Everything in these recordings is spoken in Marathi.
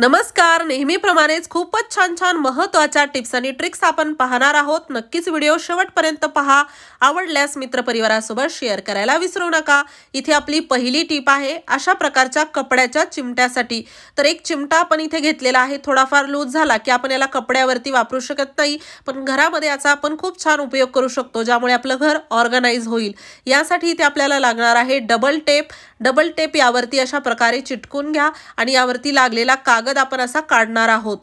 नमस्कार नेहमीप्रमाणेच खूपच छान छान महत्त्वाच्या टिप्स आणि ट्रिक्स आपण पाहणार आहोत नक्कीच व्हिडिओ शेवटपर्यंत पहा आवडल्यास मित्रपरिवारासोबत शेअर करायला विसरू नका इथे आपली पहिली टीप आहे अशा प्रकारच्या कपड्याच्या चिमट्यासाठी तर एक चिमटा आपण इथे घेतलेला आहे थोडाफार लूज झाला की आपण याला कपड्यावरती वापरू शकत नाही पण घरामध्ये याचा आपण खूप छान उपयोग करू शकतो ज्यामुळे आपलं घर ऑर्गनाईज होईल यासाठी इथे आपल्याला लागणार आहे डबल टेप डबल टेप यावरती अशा प्रकारे चिटकून घ्या आणि यावरती लागलेला कागद आपण असा काढणार आहोत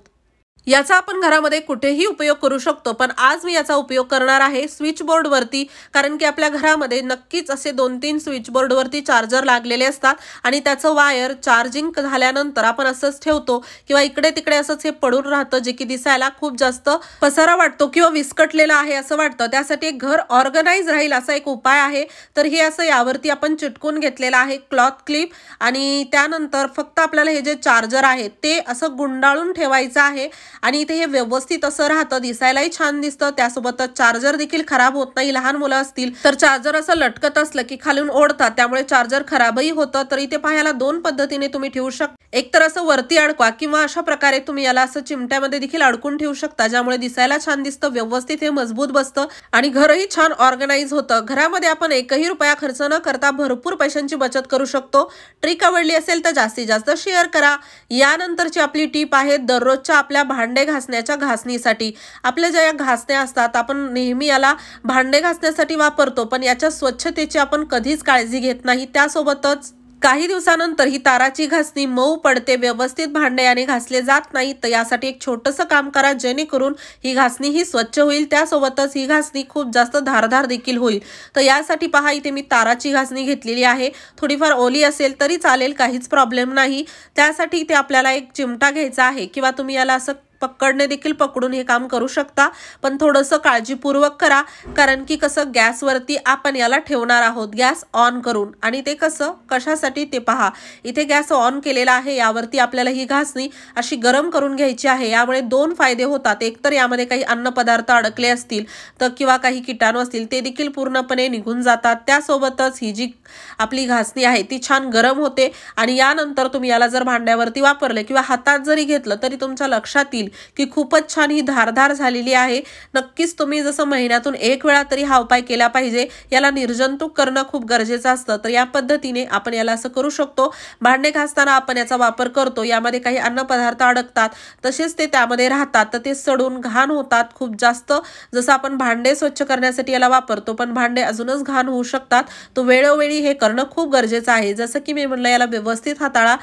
याचा आपण घरामध्ये कुठेही उपयोग करू शकतो पण आज मी याचा उपयोग करणार आहे स्विच बोर्डवरती कारण की आपल्या घरामध्ये नक्कीच असे दोन तीन स्विच बोर्डवरती चार्जर लागलेले असतात आणि त्याचं वायर चार्जिंग झाल्यानंतर आपण असंच ठेवतो किंवा इकडे तिकडे असंच हे पडून राहतं जे की दिसायला खूप जास्त पसारा वाटतो किंवा विस्कटलेलं आहे असं वाटतं त्यासाठी एक घर ऑर्गनाईज राहील असा एक उपाय आहे तर हे असं यावरती आपण चिटकून घेतलेलं आहे क्लॉथ क्लिप आणि त्यानंतर फक्त आपल्याला हे जे चार्जर आहे ते असं गुंडाळून ठेवायचं आहे आणि इथे हे व्यवस्थित असं राहतं दिसायलाही छान दिसतं त्यासोबतच चार्जर देखील खराब होत नाही लहान मुलं असतील तर चार्जर असं लटकत असलं की खालून ओढतात त्यामुळे चार्जर खराबही होतं तर इथे पाहायला दोन पद्धतीने तुम्ही ठेवू शकता एक तर असं वरती अडकवा किंवा अशा प्रकारे तुम्ही याला असं चिमट्यामध्ये देखील अडकून ठेवू शकता ज्यामुळे दिसायला छान दिसतं व्यवस्थित हे मजबूत बसतं आणि घरही छान ऑर्गनाईज होतं घरामध्ये आपण एकही रुपया खर्च न करता भरपूर पैशांची बचत करू शकतो ट्रिक आवडली असेल तर जास्तीत जास्त शेअर करा यानंतरची आपली टीप आहे दररोजच्या आपल्या भांडे घासण्याच्या घासणीसाठी आपल्या ज्या या घासण्या असतात आपण नेहमी याला भांडे घासण्यासाठी वापरतो पण याच्या स्वच्छतेची आपण कधीच काळजी घेत नाही त्यासोबतच काही दिवसानंतर ही ताराची घासणी मऊ पडते व्यवस्थित भांडे याने घासले जात नाही तर यासाठी एक छोटंसं काम करा जेणेकरून ही घासणी ही स्वच्छ होईल त्यासोबतच ही घासणी खूप जास्त धारधार देखील होईल तर यासाठी पहा इथे मी ताराची घासणी घेतलेली आहे थोडीफार ओली असेल तरी चालेल काहीच प्रॉब्लेम नाही त्यासाठी इथे आपल्याला एक चिमटा घ्यायचा आहे किंवा तुम्ही याला असं पकडणे देखील पकडून हे काम करू शकता पण थोडंसं काळजीपूर्वक करा कारण की कसं गॅसवरती आपण याला ठेवणार आहोत गॅस ऑन करून आणि ते कसं कशासाठी ते पहा इथे गॅस ऑन केलेला आहे यावरती आपल्याला ही घासणी अशी गरम करून घ्यायची आहे यामुळे दोन फायदे होतात एकतर यामध्ये काही अन्नपदार्थ अडकले असतील तर किंवा काही किटाणू असतील ते देखील पूर्णपणे निघून जातात त्यासोबतच ही जी आपली घासणी आहे ती छान गरम होते आणि यानंतर तुम्ही याला जर भांड्यावरती वापरले किंवा हातात जरी घेतलं तरी तुमच्या लक्षात येईल की खूपच छान ही धारधार झालेली आहे नक्कीच तुम्ही जसं महिन्यातून एक वेळा तरी हा उपाय केला पाहिजे याला निर्जंतुक करणं खूप गरजेचं असतं तर या पद्धतीने आपण याला असं करू शकतो भांडे घासताना आपण याचा वापर करतो यामध्ये काही अन्न पदार्थ अडकतात तसेच ते त्यामध्ये राहतात तर ते सडून घाण होतात खूप जास्त जसं आपण भांडे स्वच्छ करण्यासाठी याला वापरतो पण भांडे अजूनच घाण होऊ शकतात तो वेळोवेळी हे करणं खूप गरजेचं आहे जसं की मी म्हणलं याला व्यवस्थित हाताळा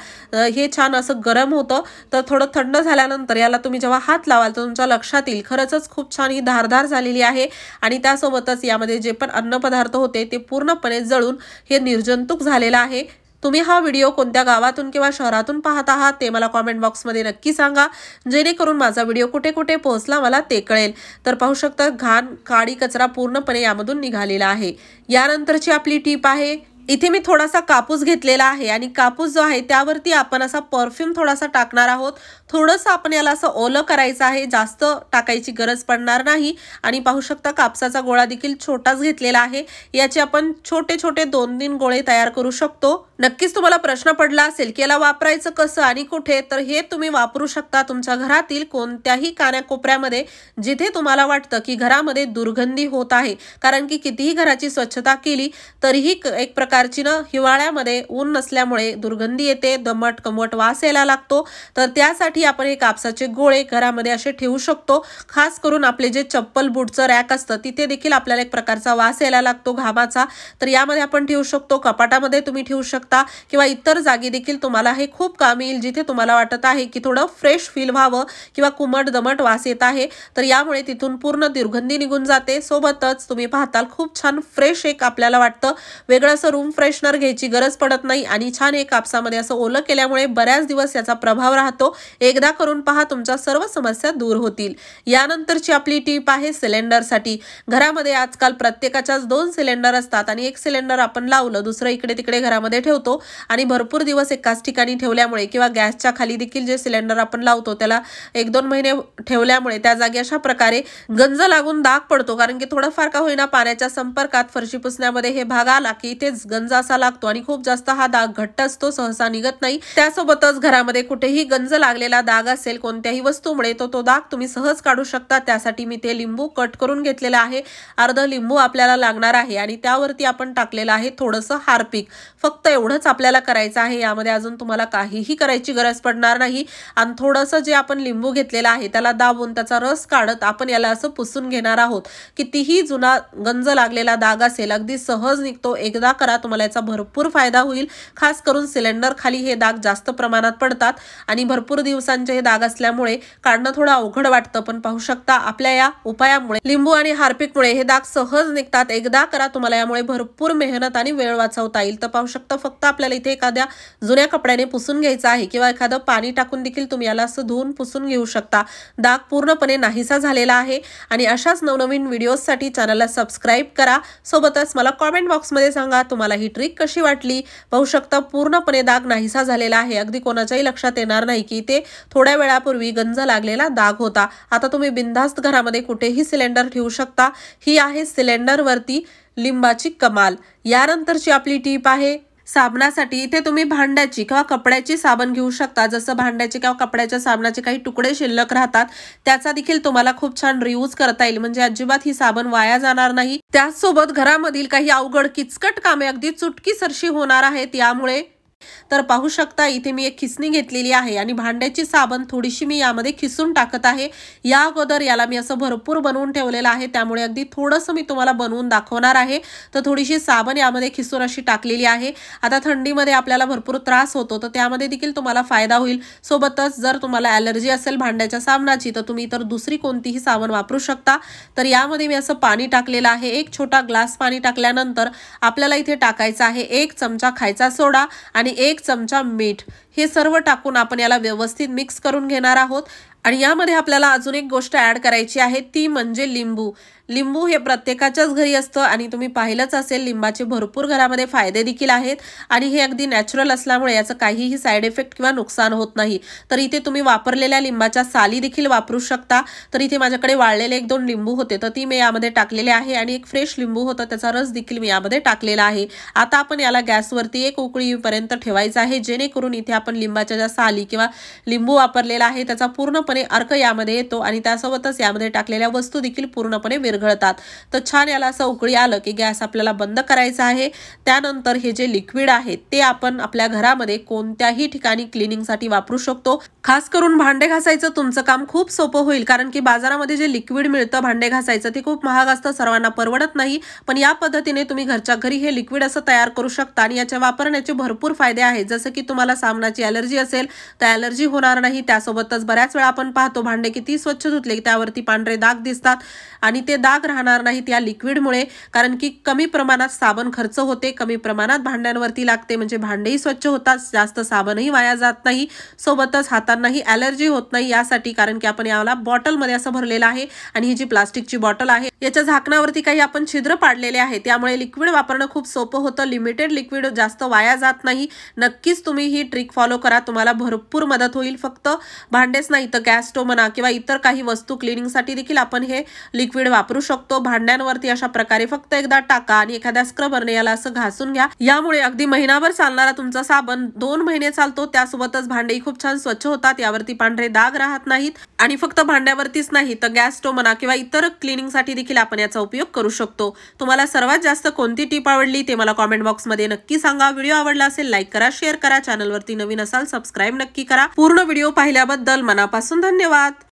हे छान असं गरम होतं तर थोडं थंड झाल्यानंतर याला तुम्ही जेव्हा हात लावाल तर तुमच्या लक्षात येईल खरंच खूप छान ही धारधार झालेली आहे आणि त्यासोबतच यामध्ये जे पण अन्नपदार्थ होते ते पूर्णपणे जळून हे निर्जंतुक झालेलं आहे तुम्ही हा व्हिडिओ कोणत्या गावातून किंवा शहरातून पाहत आहात ते मला कॉमेंट बॉक्समध्ये नक्की सांगा जेणेकरून माझा व्हिडिओ कुठे कुठे पोहोचला मला ते कळेल तर पाहू शकता घाण काळी कचरा पूर्णपणे यामधून निघालेला आहे यानंतरची आपली टीप आहे इथे मी थोडासा कापूस घेतलेला आहे आणि कापूस जो आहे त्यावरती आपण असा परफ्यूम थोडासा टाकणार आहोत थोडंसं आपण याला असं ओलं करायचं आहे जास्त टाकायची गरज पडणार नाही आणि पाहू शकता कापसाचा गोळा देखील छोटाच घेतलेला आहे याचे आपण छोटे छोटे दोन तीन गोळे तयार करू शकतो नक्कीच तुम्हाला प्रश्न पडला असेल की याला वापरायचं कसं आणि कुठे तर हे तुम्ही वापरू शकता तुमच्या घरातील कोणत्याही कानाकोपऱ्यामध्ये जिथे तुम्हाला वाटतं की घरामध्ये दुर्गंधी होत आहे कारण की कितीही घराची स्वच्छता केली तरीही एक प्रकार प्रकारची ना हिवाळ्यामध्ये ऊन नसल्यामुळे दुर्गंधी येते दमट कमट वास यायला लागतो तर त्यासाठी आपण हे कापसाचे गोळे घरामध्ये असे ठेवू शकतो खास करून आपले जे चप्पल बुटचं रॅक असतं तिथे देखील आपल्याला एक प्रकारचा वास यायला लागतो घामाचा तर यामध्ये आपण ठेवू शकतो कपाटामध्ये तुम्ही ठेवू शकता किंवा इतर जागी देखील तुम्हाला हे खूप काम येईल जिथे तुम्हाला वाटत आहे की थोडं फ्रेश फील व्हावं किंवा कुमट दमट वास येत आहे तर यामुळे तिथून पूर्ण दुर्गंधी निघून जाते सोबतच तुम्ही पाहताल खूप छान फ्रेश एक आपल्याला वाटतं वेगळं स्वरूप रूम फ्रेशनर घ्यायची गरज पडत नाही आणि छान एक कापसामध्ये असं ओलं केल्यामुळे बऱ्याच दिवस याचा प्रभाव राहतो एकदा करून पहा तुमच्या सर्व समस्या दूर होतील यानंतरची आपली टीप आहे सिलेंडरसाठी घरामध्ये आजकाल प्रत्येकाच्याच दोन सिलेंडर असतात आणि एक सिलेंडर आपण लावलं दुसरं इकडे तिकडे घरामध्ये ठेवतो आणि भरपूर दिवस एकाच ठिकाणी ठेवल्यामुळे किंवा गॅसच्या खाली देखील जे सिलेंडर आपण लावतो त्याला एक दोन महिने ठेवल्यामुळे त्या जागी अशा प्रकारे गंज लागून दाग पडतो कारण की थोडंफार का होईना पाण्याच्या संपर्कात फरशी पुसण्यामध्ये हे भाग आला की तेच गंज असा लागतो आणि खूप जास्त हा दाग घट्ट असतो सहसा निघत नाही त्यासोबतच घरामध्ये कुठेही गंज लागलेला दाग असेल कोणत्याही वस्तूमुळे तो तो दाग तुम्ही सहज काढू शकता त्यासाठी मी ते लिंबू कट करून घेतलेला आहे अर्ध लिंबू आपल्याला लागणार आहे आणि त्यावरती आपण टाकलेलं आहे थोडंसं हार्पिक फक्त एवढंच आपल्याला करायचं आहे यामध्ये अजून तुम्हाला काहीही करायची गरज पडणार नाही आणि थोडंसं जे आपण लिंबू घेतलेलं आहे त्याला दाबून त्याचा रस काढत आपण याला असं पुसून घेणार आहोत कितीही जुना गंज लागलेला दाग असेल अगदी सहज निघतो एकदा करा तुम्हाला याचा भरपूर फायदा होईल खास करून सिलेंडर खाली हे दाग जास्त प्रमाणात पडतात आणि भरपूर दिवसांचे हे दाग असल्यामुळे काढणं थोडं अवघड वाटतं पण पाहू शकता आपल्या या उपायामुळे लिंबू आणि हार्पिकमुळे हे दाग सहज निघतात एकदा करा तुम्हाला यामुळे भरपूर मेहनत आणि वेळ वाचवता येईल तर पाहू शकता फक्त आपल्याला इथे एखाद्या जुन्या कपड्याने पुसून घ्यायचं आहे किंवा एखादं पाणी टाकून देखील तुम्ही याला असं धुवून पुसून घेऊ शकता दाग पूर्णपणे नाहीसा झालेला आहे आणि अशाच नवनवीन व्हिडिओजसाठी चॅनलला सबस्क्राईब करा सोबतच मला कॉमेंट बॉक्समध्ये सांगा तुम्हाला तुम्हाला ही ट्रिक कशी वाटली पाहू शकता पूर्णपणे दाग नाहीसा झालेला आहे अगदी कोणाच्याही लक्षात येणार नाही की ते थोड्या वेळापूर्वी गंज लागलेला दाग होता आता तुम्ही बिनधास्त घरामध्ये कुठेही सिलेंडर ठेवू शकता ही आहे सिलेंडरवरती लिंबाची कमाल यानंतरची आपली टीप आहे साबणासाठी इथे तुम्ही भांड्याची किंवा कपड्याची साबण घेऊ शकता जसं भांड्याचे किंवा कपड्याच्या साबणाचे काही तुकडे शिल्लक राहतात त्याचा देखील तुम्हाला खूप छान रियूज करता येईल म्हणजे अजिबात ही साबण वाया जाणार नाही त्याचसोबत घरामधील काही अवघड किचकट कामे अगदी चुटकीसरशी होणार आहेत यामुळे तर पाहू शकता इथे मी एक खिसणी घेतलेली आहे आणि भांड्याची साबण थोडीशी मी यामध्ये खिसून टाकत आहे या अगोदर याला मी असं भरपूर बनवून ठेवलेलं आहे त्यामुळे अगदी थोडंसं मी तुम्हाला बनवून दाखवणार आहे तर थोडीशी साबण यामध्ये खिसून अशी टाकलेली आहे आता थंडीमध्ये आपल्याला भरपूर त्रास होतो तर त्यामध्ये देखील तुम्हाला फायदा होईल सोबतच जर तुम्हाला ॲलर्जी असेल भांड्याच्या साबणाची तर तुम्ही इतर दुसरी कोणतीही साबण वापरू शकता तर यामध्ये मी असं पाणी टाकलेलं आहे एक छोटा ग्लास पाणी टाकल्यानंतर आपल्याला इथे टाकायचं आहे एक चमचा खायचा सोडा आणि एक चमचा मीठ हे सर्व टाकून आपण याला व्यवस्थित मिक्स करून घेणार आहोत आणि यामध्ये आपल्याला अजून एक गोष्ट ॲड करायची आहे ती म्हणजे लिंबू लिंबू हे प्रत्येकाच्याच घरी असतं आणि तुम्ही पाहिलंच असेल लिंबाचे भरपूर घरामध्ये फायदे देखील आहेत आणि हे अगदी नॅचरल असल्यामुळे याचं काहीही साईड इफेक्ट किंवा नुकसान होत नाही तर इथे तुम्ही वापरलेल्या लिंबाच्या साली देखील वापरू शकता तर इथे माझ्याकडे वाळलेले एक दोन लिंबू होते तर ती मी यामध्ये टाकलेले आहे आणि एक फ्रेश लिंबू होता त्याचा रस देखील मी यामध्ये टाकलेला आहे आता आपण याला गॅसवरती एक उकळीपर्यंत ठेवायचं आहे जेणेकरून इथे आपण लिंबाच्या ज्या साली किंवा लिंबू वापरलेला आहे त्याचा पूर्णपणे अर्क यामध्ये येतो आणि त्यासोबतच यामध्ये टाकलेल्या वस्तू देखील पूर्णपणे विरघळतात तर छान याला असं उकळी आलं की गॅस आपल्याला बंद करायचा आहे त्यानंतर हे जे लिक्विड आहे ते आपण आपल्या घरामध्ये कोणत्याही ठिकाणी क्लिनिंगसाठी वापरू शकतो खास करून भांडे घासायचं तुमचं काम खूप सोपं होईल कारण की बाजारामध्ये जे लिक्विड मिळतं भांडे घासायचं ते खूप महाग असतं सर्वांना परवडत नाही पण या पद्धतीने तुम्ही घरच्या घरी हे लिक्विड असं तयार करू शकता आणि याच्या वापरण्याचे भरपूर फायदे आहेत जसं की तुम्हाला सामनाची ॲलर्जी असेल तर ॲलर्जी होणार नाही त्यासोबतच बऱ्याच वेळा आपण पाहतो भांडे किती स्वच्छ धुतले त्यावरती पांढरे दाग दिसतात आणि ते डाग राहणार नाहीत या लिक्विडमुळे कारण की कमी प्रमाणात साबण खर्च होते कमी प्रमाणात भांड्यांवरती लागते म्हणजे भांडेही स्वच्छ होतात जास्त साबणही वाया जात नाही सोबतच हातांनाही ॲलर्जी होत नाही यासाठी कारण की आपण याला बॉटलमध्ये असं भरलेलं आहे आणि ही जी प्लास्टिकची बॉटल आहे याच्या झाकणावरती काही आपण छिद्र पाडलेले आहे त्यामुळे लिक्विड वापरणं खूप सोपं होतं लिमिटेड लिक्विड जास्त वाया जात नाही नक्कीच तुम्ही ही ट्रिक फॉलो करा तुम्हाला भरपूर मदत होईल फक्त भांडेच नाही तर गॅस स्टो म्हणा किंवा इतर काही वस्तू क्लिनिंगसाठी देखील आपण हे लिक्विड वापर वापरू शकतो भांड्यांवरती अशा प्रकारे फक्त एकदा टाका आणि एखाद्या स्क्रबरने याला असं घासून घ्या यामुळे अगदी महिनाभर चालणारा तुमचा साबण दोन महिने चालतो त्यासोबतच भांडेही खूप छान स्वच्छ होतात यावरती पांढरे दाग राहत नाहीत आणि फक्त भांड्यावरतीच नाही तर गॅस स्टो म्हणा किंवा इतर क्लिनिंग साठी देखील आपण याचा उपयोग करू शकतो तुम्हाला सर्वात जास्त कोणती टीप आवडली ते मला कॉमेंट मध्ये नक्की सांगा व्हिडिओ आवडला असेल लाईक करा शेअर करा चॅनलवरती नवीन असाल सबस्क्राईब नक्की करा पूर्ण व्हिडिओ पाहिल्याबद्दल मनापासून धन्यवाद